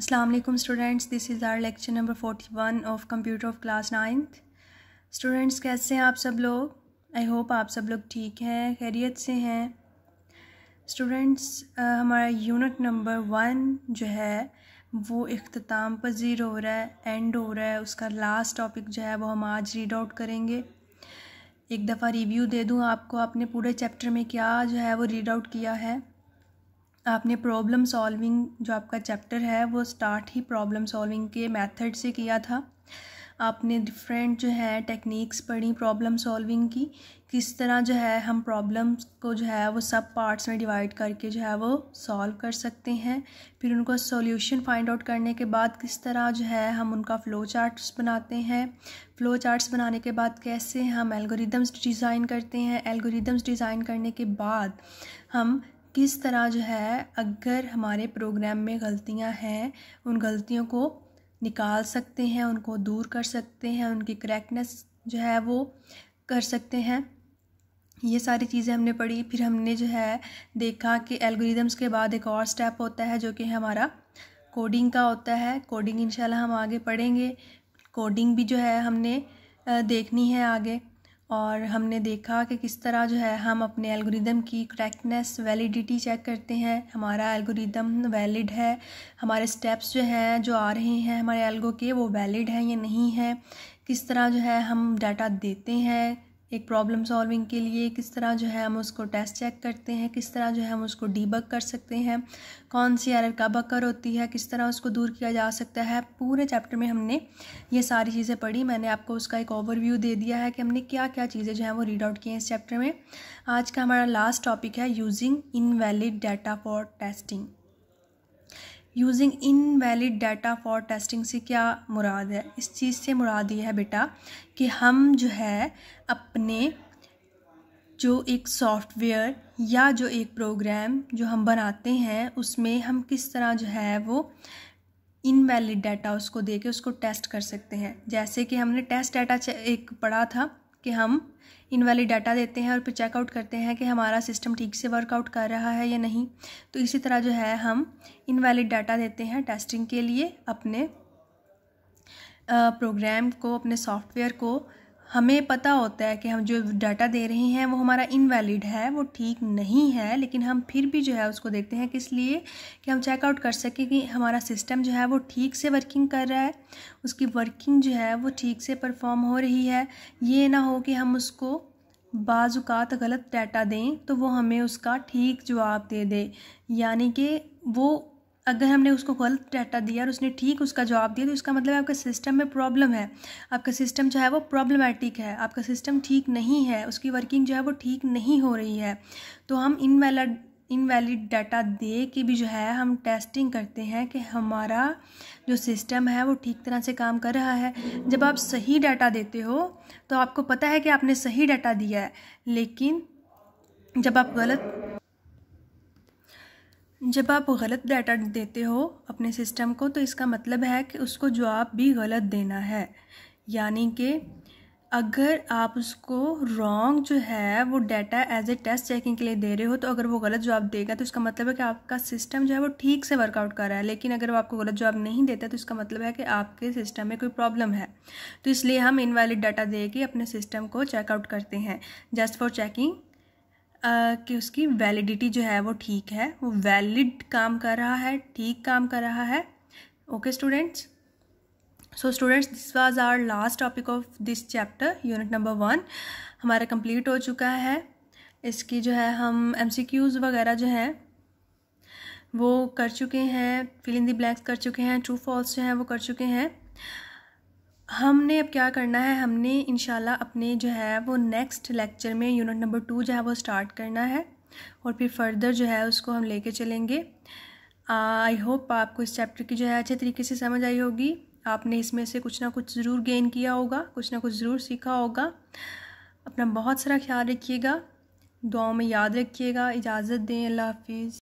Aslam students this is our lecture number forty one of computer of class ninth students कैसे हैं आप सब लोग आई होप आप सब लोग ठीक हैं खैरियत से हैं स्टूडेंट्स हमारा यूनिट नंबर वन जो है वो अख्ताम पजीर हो रहा है एंड हो रहा है उसका लास्ट टॉपिक जो है वो हम आज रीड आउट करेंगे एक दफ़ा रिव्यू दे दूँ आपको आपने पूरे चैप्टर में क्या जो है वो रीड आउट किया है आपने प्रॉब्लम सॉल्विंग जो आपका चैप्टर है वो स्टार्ट ही प्रॉब्लम सॉल्विंग के मेथड से किया था आपने डिफरेंट जो है टेक्निक्स पढ़ी प्रॉब्लम सॉल्विंग की किस तरह जो है हम प्रॉब्लम्स को जो है वो सब पार्ट्स में डिवाइड करके जो है वो सॉल्व कर सकते हैं फिर उनको सॉल्यूशन फाइंड आउट करने के बाद किस तरह जो है हम उनका फ़्लो चार्ट्स बनाते हैं फ़्लो चार्ट्स बनाने के बाद कैसे हम एल्गोरिदम्स डिज़ाइन करते हैं एल्गोरिदम्स डिज़ाइन करने के बाद हम किस तरह जो है अगर हमारे प्रोग्राम में गलतियां हैं उन गलतियों को निकाल सकते हैं उनको दूर कर सकते हैं उनकी करेक्टनेस जो है वो कर सकते हैं ये सारी चीज़ें हमने पढ़ी फिर हमने जो है देखा कि एल्गोरिदम्स के बाद एक और स्टेप होता है जो कि हमारा कोडिंग का होता है कोडिंग इंशाल्लाह हम आगे पढ़ेंगे कोडिंग भी जो है हमने देखनी है आगे और हमने देखा कि किस तरह जो है हम अपने एल्गोरिदम की करेक्टनेस वैलिडिटी चेक करते हैं हमारा एल्गोरिदम वैलिड है हमारे स्टेप्स जो हैं जो आ रहे हैं हमारे एल्गो के वो वैलिड हैं या नहीं है किस तरह जो है हम डाटा देते हैं एक प्रॉब्लम सॉल्विंग के लिए किस तरह जो है हम उसको टेस्ट चेक करते हैं किस तरह जो है हम उसको डीबक कर सकते हैं कौन सी एरर कब अक्कर होती है किस तरह उसको दूर किया जा सकता है पूरे चैप्टर में हमने ये सारी चीज़ें पढ़ी मैंने आपको उसका एक ओवरव्यू दे दिया है कि हमने क्या क्या चीज़ें जो हैं वो रीड आउट की हैं इस चैप्टर में आज का हमारा लास्ट टॉपिक है using invalid data for testing using invalid data for testing से क्या मुराद है इस चीज़ से मुराद ये है बेटा कि हम जो है अपने जो एक सॉफ्टवेयर या जो एक प्रोग्राम जो हम बनाते हैं उसमें हम किस तरह जो है वो इनवैलिड डाटा उसको दे के उसको टेस्ट कर सकते हैं जैसे कि हमने टेस्ट डाटा एक पढ़ा था कि हम इनवैलिड डाटा देते हैं और फिर चेकआउट करते हैं कि हमारा सिस्टम ठीक से वर्कआउट कर रहा है या नहीं तो इसी तरह जो है हम इनवैलिड डाटा देते हैं टेस्टिंग के लिए अपने प्रोग्राम को अपने सॉफ्टवेयर को हमें पता होता है कि हम जो डाटा दे रहे हैं वो हमारा इनवैलिड है वो ठीक नहीं है लेकिन हम फिर भी जो है उसको देखते हैं किस लिए कि हम चेकआउट कर सकें कि हमारा सिस्टम जो है वो ठीक से वर्किंग कर रहा है उसकी वर्किंग जो है वो ठीक से परफॉर्म हो रही है ये ना हो कि हम उसको बाजुकात गलत डाटा दें तो वो हमें उसका ठीक जवाब दे दे यानी कि वो अगर हमने उसको गलत डाटा दिया और उसने ठीक उसका जवाब दिया तो इसका मतलब आपके सिस्टम में प्रॉब्लम है आपका सिस्टम जो है वो प्रॉब्लमेटिक है आपका सिस्टम ठीक नहीं है उसकी वर्किंग जो है वो ठीक नहीं हो रही है तो हम इन इनवैलिड डाटा दे के भी जो है हम टेस्टिंग करते हैं कि हमारा जो सिस्टम है वो ठीक तरह से काम कर रहा है जब आप सही डाटा देते हो तो आपको पता है कि आपने सही डाटा दिया है लेकिन जब आप गलत जब आप गलत डाटा देते हो अपने सिस्टम को तो इसका मतलब है कि उसको जवाब भी गलत देना है यानी कि अगर आप उसको रॉन्ग जो है वो data as a test checking के लिए दे रहे हो तो अगर वो गलत जवाब देगा तो इसका मतलब है कि आपका सिस्टम जो है वो ठीक से वर्कआउट कर रहा है लेकिन अगर वो आपको गलत जवाब नहीं देता तो इसका मतलब है कि आपके सिस्टम में कोई प्रॉब्लम है तो इसलिए हम इनवैलिड डाटा दे के अपने सिस्टम को चेकआउट करते हैं जस्ट फॉर चेकिंग कि उसकी वैलिडिटी जो है वो ठीक है वो वैलिड काम कर रहा है ठीक काम कर रहा है okay students so students this was our last topic of this chapter unit number one हमारा कंप्लीट हो चुका है इसकी जो है हम एम वगैरह जो हैं वो कर चुके हैं फिल इन दी ब्लैक्स कर चुके हैं ट्रू फॉल्स जो हैं वो कर चुके हैं हमने अब क्या करना है हमने इन अपने जो है वो नेक्स्ट लेक्चर में यूनिट नंबर टू जो है वो स्टार्ट करना है और फिर फर्दर जो है उसको हम लेके चलेंगे आई uh, होप आपको इस चैप्टर की जो है अच्छे तरीके से समझ आई होगी आपने इसमें से कुछ ना कुछ ज़रूर गेन किया होगा कुछ ना कुछ ज़रूर सीखा होगा अपना बहुत सारा ख्याल रखिएगा दुआओं में याद रखिएगा इजाज़त दें अल्लाह हाफिज़